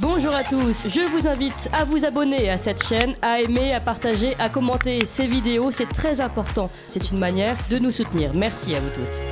Bonjour à tous, je vous invite à vous abonner à cette chaîne, à aimer, à partager, à commenter ces vidéos, c'est très important. C'est une manière de nous soutenir. Merci à vous tous.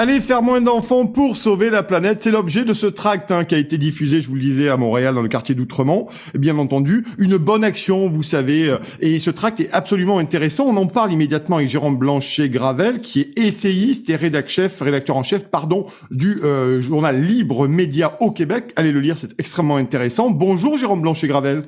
Allez faire moins d'enfants pour sauver la planète, c'est l'objet de ce tract hein, qui a été diffusé, je vous le disais, à Montréal, dans le quartier d'Outremont. Bien entendu, une bonne action, vous savez. Euh, et ce tract est absolument intéressant. On en parle immédiatement avec Jérôme Blanchet-Gravel, qui est essayiste et rédacteur, chef, rédacteur en chef, pardon, du euh, journal Libre Média au Québec. Allez le lire, c'est extrêmement intéressant. Bonjour Jérôme Blanchet-Gravel.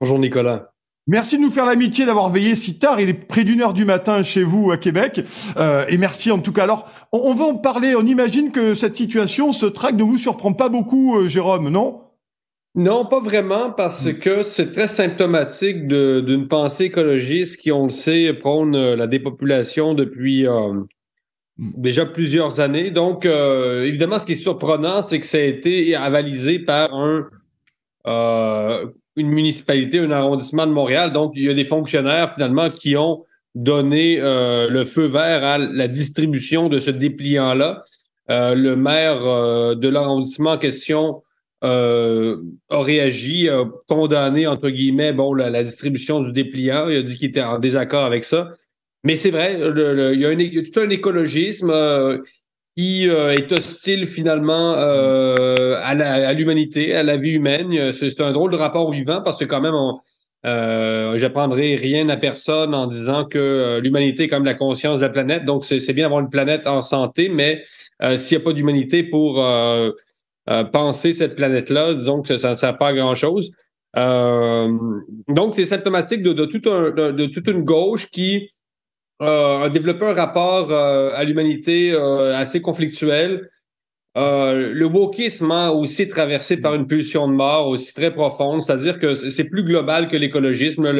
Bonjour Nicolas. Merci de nous faire l'amitié d'avoir veillé si tard. Il est près d'une heure du matin chez vous à Québec. Euh, et merci en tout cas. Alors, on, va en parler. On imagine que cette situation, ce trac, ne vous surprend pas beaucoup, euh, Jérôme, non Non, pas vraiment, parce mm. que c'est très symptomatique d'une pensée écologiste qui, on le sait, prône euh, la dépopulation depuis mm. déjà plusieurs années. Donc, évidemment, ce qui est surprenant, c'est que ça a été avalisé par un une municipalité, un arrondissement de Montréal. Donc, il y a des fonctionnaires finalement qui ont donné euh, le feu vert à la distribution de ce dépliant-là. Euh, le maire euh, de l'arrondissement en question a réagi, a condamné, entre guillemets, bon, la, distribution du dépliant. Il a dit qu'il était en désaccord avec ça. Mais c'est vrai, il, y a tout un écologisme qui euh, est hostile finalement euh, à l'humanité, à, la vie humaine. Euh, c'est un drôle de rapport vivant parce que quand même, j'apprendrai rien à personne en disant que l'humanité est quand même la conscience de la planète. Donc, c'est bien d'avoir une planète en santé, mais s'il n'y a pas d'humanité pour penser cette planète-là, disons que ça ne sert pas à grand-chose. donc, c'est symptomatique de, de, toute une gauche qui a développé un rapport euh, à l'humanité euh, assez conflictuel. Euh, le wokisme a hein, aussi traversé par une pulsion de mort aussi très profonde, c'est-à-dire que c'est plus global que l'écologisme.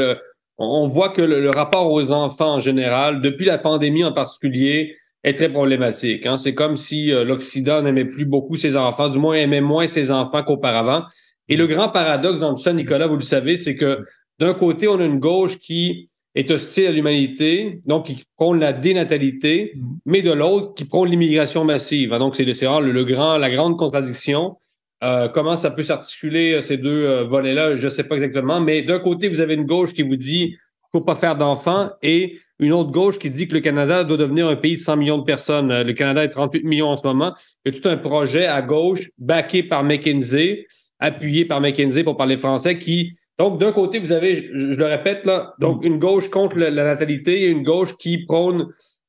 on voit que le, rapport aux enfants en général, depuis la pandémie en particulier, est très problématique. Hein. C'est comme si l'Occident n'aimait plus beaucoup ses enfants, du moins aimait moins ses enfants qu'auparavant. Et le grand paradoxe dans tout ça, Nicolas, vous le savez, c'est que d'un côté, on a une gauche qui est hostile à l'humanité, donc qui prône la dénatalité, mhm. mais de l'autre, qui prône l'immigration massive. Donc, c'est le, le, grand, la grande contradiction. Euh, comment ça peut s'articuler, euh, ces deux euh, volets-là, je ne sais pas exactement, mais d'un côté, vous avez une gauche qui vous dit qu'il ne faut pas faire d'enfants et une autre gauche qui dit que le Canada doit devenir un pays de 100 millions de personnes. Le Canada est 38 millions en ce moment. Il y a tout un projet à gauche, backé par McKinsey, appuyé par McKinsey pour parler français, qui donc, d'un côté, vous avez, je, le répète, là, donc mm. une gauche contre la, natalité et une gauche qui prône,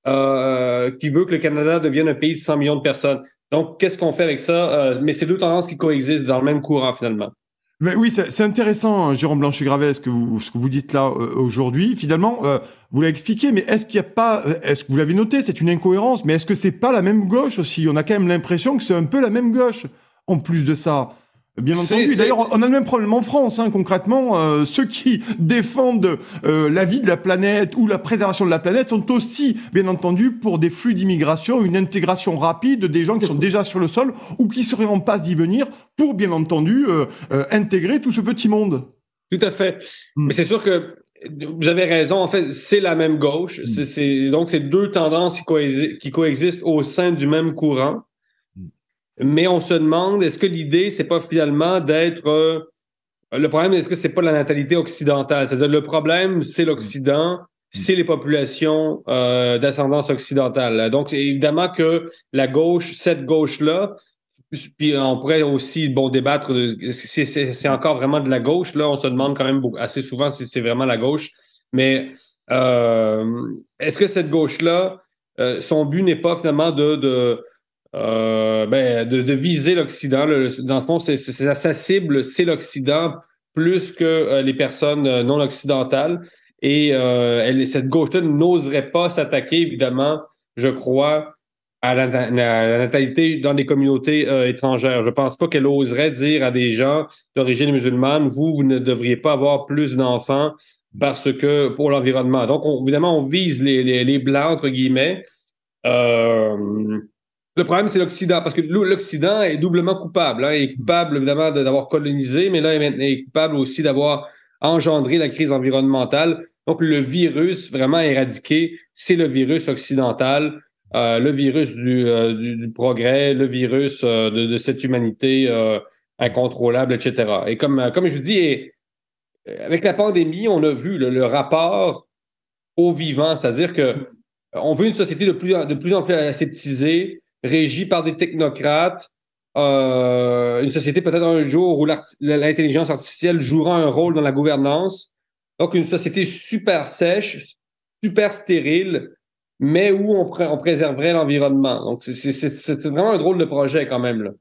euh, qui veut que le Canada devienne un pays de 100 millions de personnes. Donc, qu'est-ce qu'on fait avec ça? Euh, mais c'est deux tendances qui coexistent dans le même courant, finalement. oui, c'est intéressant, hein, Jérôme Blanchet-Gravet, ce que vous ce que vous dites là euh, aujourd'hui. Finalement, vous l'avez expliqué, mais est-ce qu'il n'y a pas, est-ce que vous l'avez noté, c'est une incohérence, mais est-ce que c'est pas la même gauche aussi On a quand même l'impression que c'est un peu la même gauche en plus de ça. Bien entendu. D'ailleurs, on a le même problème en France. Hein, concrètement, euh, ceux qui défendent euh, la vie de la planète ou la préservation de la planète sont aussi, bien entendu, pour des flux d'immigration, une intégration rapide des gens qui sont déjà sur le sol ou qui seraient en passe d'y venir pour, bien entendu, euh, intégrer tout ce petit monde. Tout à fait. Hmm. Mais c'est sûr que vous avez raison. En fait, c'est la même gauche. Hmm. C'est donc c'est deux tendances qui coexistent au sein du même courant mais on se demande est-ce que l'idée, c'est pas finalement d'être. Euh, le problème, est-ce que c'est pas la natalité occidentale? C'est-à-dire, le problème, c'est l'Occident, mm. c'est les populations euh, d'ascendance occidentale. Donc, évidemment que la gauche, cette gauche-là, puis on pourrait aussi bon débattre de c'est encore vraiment de la gauche. Là, on se demande quand même assez souvent si c'est vraiment la gauche. Mais euh, est-ce que cette gauche-là, son but n'est pas finalement de, de, euh, ben, de, viser l'Occident. Dans le fond, c'est sa cible, c'est l'Occident plus que euh, les personnes euh, non occidentales. Et cette gauche-là n'oserait pas s'attaquer, évidemment, je crois, à la, natalité dans les communautés étrangères. Je ne pense pas qu'elle oserait dire à des gens d'origine musulmane, vous, vous ne devriez pas avoir plus d'enfants parce que pour l'environnement. Donc, évidemment, on vise les, blancs, entre guillemets. Euh, le problème, c'est l'Occident, parce que l'Occident est doublement coupable. Hein. Il est coupable, évidemment, d'avoir colonisé, mais là, il est coupable aussi d'avoir engendré la crise environnementale. Donc, le virus vraiment éradiqué, c'est le virus occidental, euh, le virus euh, du, progrès, le virus euh, de, cette humanité incontrôlable, etc. Et comme, comme je vous dis, avec la pandémie, on a vu le, rapport au vivant, c'est-à-dire que on veut une société de plus, de plus en plus aseptisée, régie par des technocrates, euh, une société peut-être un jour où l'intelligence artificielle jouera un rôle dans la gouvernance. Donc, une société super sèche, super stérile, mais où on, on préserverait l'environnement. Donc, c'est vraiment un drôle de projet quand même.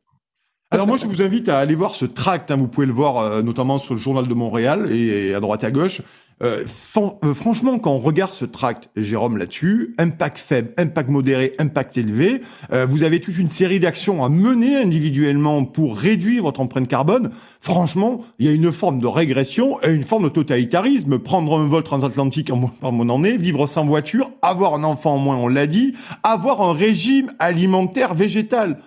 Alors moi, je vous invite à aller voir ce tract. Hein. vous pouvez le voir euh, notamment sur le Journal de Montréal et, à droite et à gauche. Euh, euh, franchement, quand on regarde ce tract, Jérôme, là-dessus, impact faible, impact modéré, impact élevé, euh, vous avez toute une série d'actions à mener individuellement pour réduire votre empreinte carbone. Franchement, il y a une forme de régression et une forme de totalitarisme. Prendre un vol transatlantique en par mon année, vivre sans voiture, avoir un enfant en moins, on l'a dit, avoir un régime alimentaire végétal.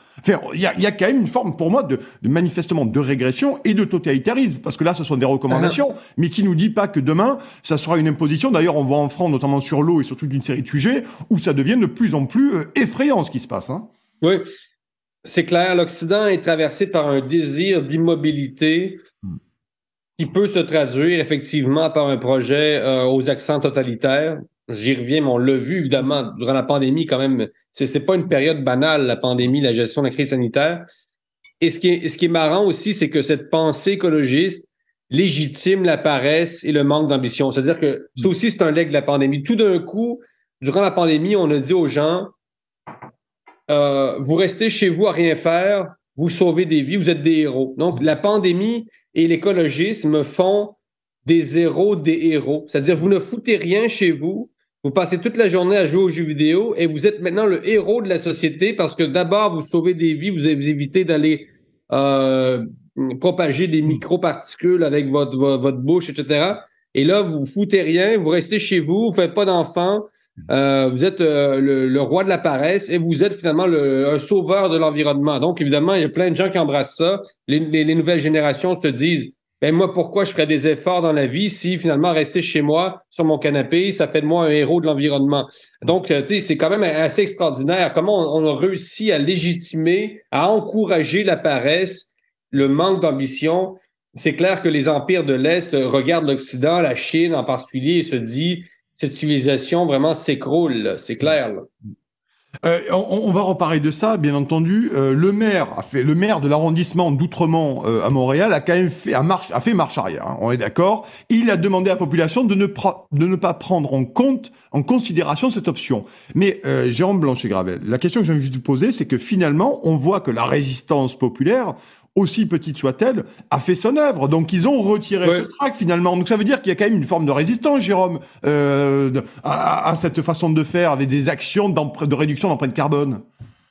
Il y a, quand même une forme, pour moi, de, manifestement de régression et de totalitarisme, parce que là, ce sont des recommandations, ah ben. mais qui nous dit pas que demain, ça sera une imposition. D'ailleurs, on voit en France, notamment sur l'eau et surtout d'une série de sujets, où ça devient de plus en plus euh, effrayant ce qui se passe. Hein. Oui, c'est clair. L'Occident est traversé par un désir d'immobilité hmm. qui peut se traduire effectivement par un projet euh, aux accents totalitaires j'y reviens, mais on l'a vu évidemment durant la pandémie quand même. Ce n'est pas une période banale, la pandémie, la gestion de la crise sanitaire. Et ce qui est, marrant aussi, c'est que cette pensée écologiste légitime la paresse et le manque d'ambition. C'est-à-dire que ça aussi, c'est un leg de la pandémie. Tout d'un coup, durant la pandémie, on a dit aux gens, euh, vous restez chez vous à rien faire, vous sauvez des vies, vous êtes des héros. Donc, la pandémie et l'écologisme font des héros des héros. C'est-à-dire, vous ne foutez rien chez vous, vous passez toute la journée à jouer aux jeux vidéo et vous êtes maintenant le héros de la société parce que d'abord, vous sauvez des vies, vous évitez d'aller euh, propager des micro-particules avec votre, votre, bouche, etc. Et là, vous foutez rien, vous restez chez vous, vous faites pas d'enfants, euh, vous êtes euh, le, roi de la paresse et vous êtes finalement le, un sauveur de l'environnement. Donc, évidemment, il y a plein de gens qui embrassent ça. les nouvelles générations se disent ben, moi, pourquoi je ferais des efforts dans la vie si finalement rester chez moi, sur mon canapé, ça fait de moi un héros de l'environnement? Donc, euh, tu sais, c'est quand même assez extraordinaire comment on, a réussi à légitimer, à encourager la paresse, le manque d'ambition. C'est clair que les empires de l'Est regardent l'Occident, la Chine en particulier, et se disent, cette civilisation vraiment s'écroule, c'est clair. Euh, on, on, va reparler de ça, bien entendu. Euh, le maire a fait, le maire de l'arrondissement d'Outremont euh, à Montréal a quand même fait, marche, a fait marche arrière. Hein, on est d'accord. Il a demandé à la population de ne, de ne pas prendre en compte, en considération cette option. Mais Jérôme Blanchet-Gravel, la question que j'ai envie de vous poser, c'est que finalement, on voit que la résistance populaire, aussi petite soit-elle, a fait son œuvre. Donc ils ont retiré ce track finalement. Donc ça veut dire qu'il y a quand même une forme de résistance, Jérôme, euh, à, cette façon de faire avec des actions de réduction d'empreinte carbone.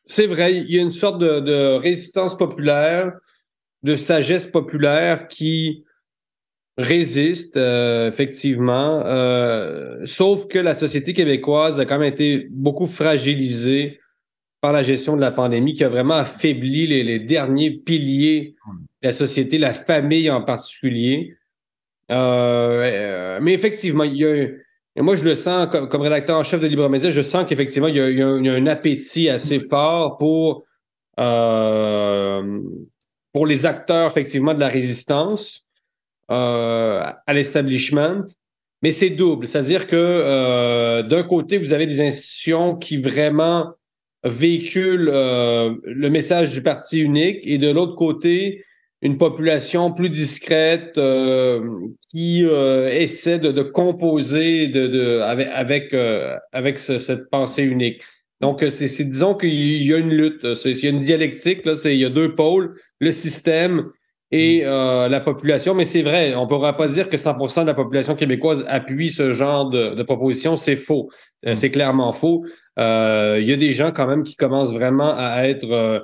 C'est vrai, il y a une sorte de, résistance populaire, de sagesse populaire qui résiste, euh, effectivement, euh, sauf que la société québécoise a quand même été beaucoup fragilisée par la gestion de la pandémie qui a vraiment affaibli les, derniers piliers hum. de la société, la famille en particulier. Euh, euh, mais effectivement, il y a, moi, je le sens comme, rédacteur en chef de Libre Média, je sens qu'effectivement, il, y a un appétit assez hum. fort pour, euh, pour les acteurs, effectivement, de la résistance à l'establishment. Mais c'est double, c'est-à-dire que d'un côté, vous avez des institutions qui vraiment véhicule euh, le message du parti unique et de l'autre côté, une population plus discrète euh, qui euh, essaie de, composer de, avec, avec, cette pensée unique. Donc, c'est disons qu'il y a une lutte, il y a une dialectique, là, il y a deux pôles, le système et mm. la population. Mais c'est vrai, on ne pourra pas dire que 100 de la population québécoise appuie ce genre de, de proposition. C'est faux, mm. c'est clairement faux. Euh, il y a des gens quand même qui commencent vraiment à être, en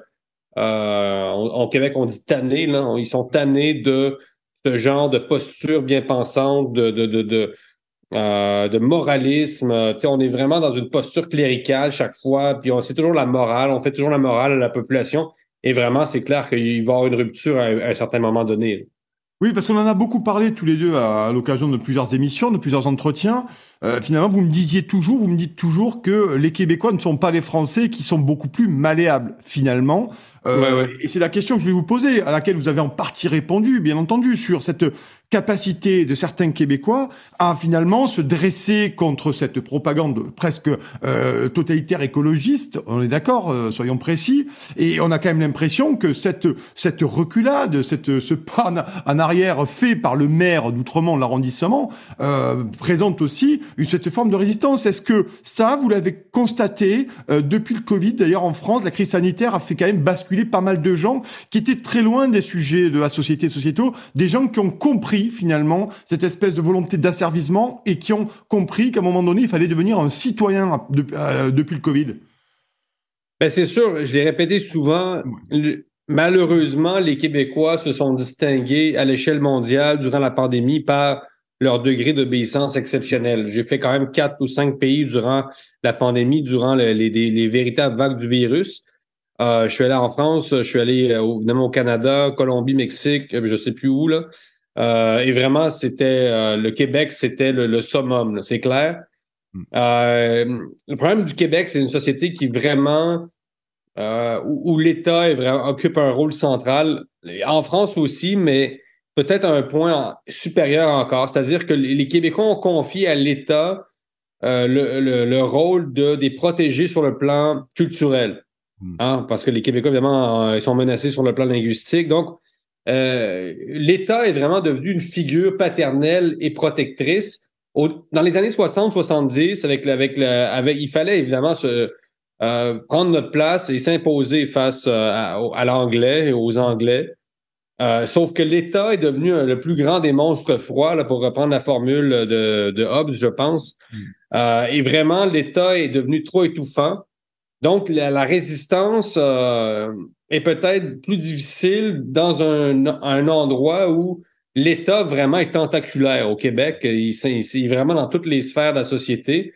euh, euh, Québec on dit tannés, ils sont tannés de ce genre de posture bien pensante, de, moralisme. on est vraiment dans une posture cléricale chaque fois, puis c'est toujours la morale, on fait toujours la morale à la population. Et vraiment, c'est clair qu'il va y avoir une rupture à, un certain moment donné. Oui, parce qu'on en a beaucoup parlé tous les deux à l'occasion de plusieurs émissions, de plusieurs entretiens. Euh, finalement, vous me disiez toujours, vous me dites toujours que les Québécois ne sont pas les Français, qui sont beaucoup plus malléables finalement. Euh, et c'est la question que je vais vous poser, à laquelle vous avez en partie répondu, bien entendu, sur cette capacité de certains Québécois à finalement se dresser contre cette propagande presque euh, totalitaire écologiste, on est d'accord, soyons précis, et on a quand même l'impression que cette, cette reculade, cette, ce pas en arrière fait par le maire d'Outremont, l'arrondissement, présente aussi cette forme de résistance. Est-ce que ça, vous l'avez constaté euh, depuis le Covid D'ailleurs, en France, la crise sanitaire a fait quand même basculer pas mal de gens qui étaient très loin des sujets de la société sociétaux, des gens qui ont compris finalement cette espèce de volonté d'asservissement et qui ont compris qu'à un moment donné, il fallait devenir un citoyen depuis le Covid. Ben c'est sûr, je l'ai répété souvent, malheureusement, les Québécois se sont distingués à l'échelle mondiale durant la pandémie par leur degré d'obéissance exceptionnel. J'ai fait quand même quatre ou cinq pays durant la pandémie, durant les, véritables vagues du virus. Euh, je suis allé en France, je suis allé au, euh, au Canada, Colombie, Mexique, euh, je ne sais plus où. Là. et vraiment, c'était le Québec, c'était le, summum, c'est clair. Mm. le problème du Québec, c'est une société qui vraiment où l'État occupe un rôle central. En France aussi, mais peut-être un point supérieur encore, c'est-à-dire que les Québécois ont confié à l'État euh, le, rôle de, des protéger sur le plan culturel. Hmm. Hein, parce que les Québécois, évidemment, euh, ils sont menacés sur le plan linguistique. Donc, euh, l'État est vraiment devenu une figure paternelle et protectrice. dans les années 60-70, avec, avec, il fallait évidemment se, prendre notre place et s'imposer face à l'anglais et aux Anglais. Euh, sauf que l'État est devenu euh, le plus grand des monstres froids, pour reprendre la formule de, Hobbes, je pense. Mm. Euh, et vraiment, l'État est devenu trop étouffant. Donc, la, résistance est peut-être plus difficile dans un, endroit où l'État vraiment est tentaculaire au Québec. Il, est vraiment dans toutes les sphères de la société.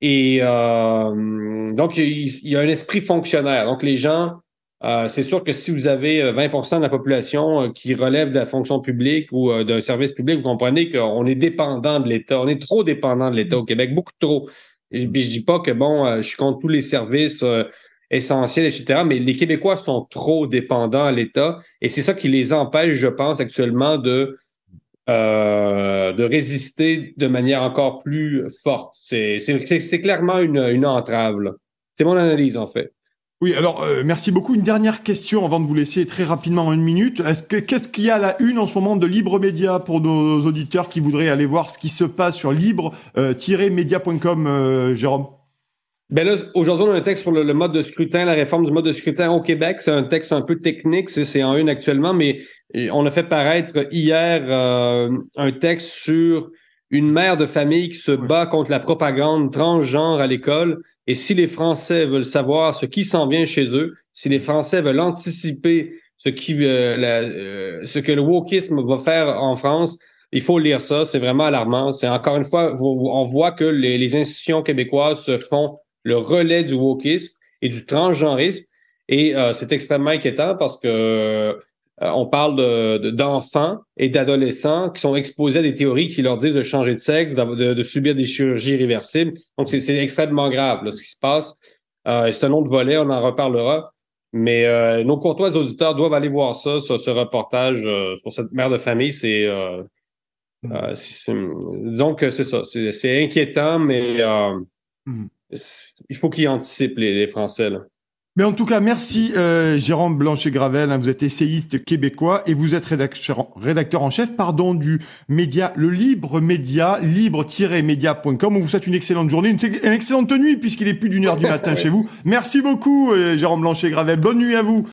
Et donc, il y a un esprit fonctionnaire. Donc, les gens euh, c'est sûr que si vous avez 20 euh, de la population euh, qui relève de la fonction publique ou d'un service public, vous comprenez qu'on est dépendant de l'État. On est trop dépendant de l'État au Québec, beaucoup trop. Je ne dis pas que, bon, je compte tous les services essentiels, etc., mais les Québécois sont trop dépendants à l'État et c'est ça qui les empêche, je pense, actuellement de de résister de manière encore plus forte. C'est clairement une entrave. C'est mon analyse, en fait. Oui, alors euh, merci beaucoup. Une dernière question avant de vous laisser très rapidement une minute. Est-ce que qu'est-ce qu'il y a à la une en ce moment de Libre Média pour nos auditeurs qui voudraient aller voir ce qui se passe sur libre-media.com, euh, euh, Jérôme ben aujourd'hui, on a un texte sur le, mode de scrutin, la réforme du mode de scrutin au Québec. C'est un texte un peu technique, c'est en une actuellement, mais on a fait paraître hier un texte sur une mère de famille qui se bat contre la propagande transgenre à l'école. Et si les Français veulent savoir ce qui s'en vient chez eux, si les Français veulent anticiper ce, qui, euh, euh, ce que le wokisme va faire en France, il faut lire ça. C'est vraiment alarmant. C'est encore une fois, on voit que les, institutions québécoises se font le relais du wokisme et du transgenrisme. Et euh, c'est extrêmement inquiétant parce que euh, on parle d'enfants et d'adolescents qui sont exposés à des théories qui leur disent de changer de sexe, de, subir des chirurgies irréversibles. Donc, c'est extrêmement grave ce qui se passe. Euh, c'est un autre volet, on en reparlera. Mais euh, nos courtois auditeurs doivent aller voir ça, ce reportage sur cette mère de famille. C'est disons que c'est ça, c'est inquiétant, mais mm. il faut qu'ils anticipent les, les Français. Là. Mais en tout cas, merci euh, Jérôme Blanchet-Gravel. Hein, vous êtes essayiste québécois et vous êtes rédacteur, rédacteur en chef pardon, du média, le libre média, libre-média.com. On vous souhaite une excellente journée, une, excellente nuit puisqu'il est plus d'une heure du matin chez vous. Merci beaucoup euh, Jérôme Blanchet-Gravel. Bonne nuit à vous.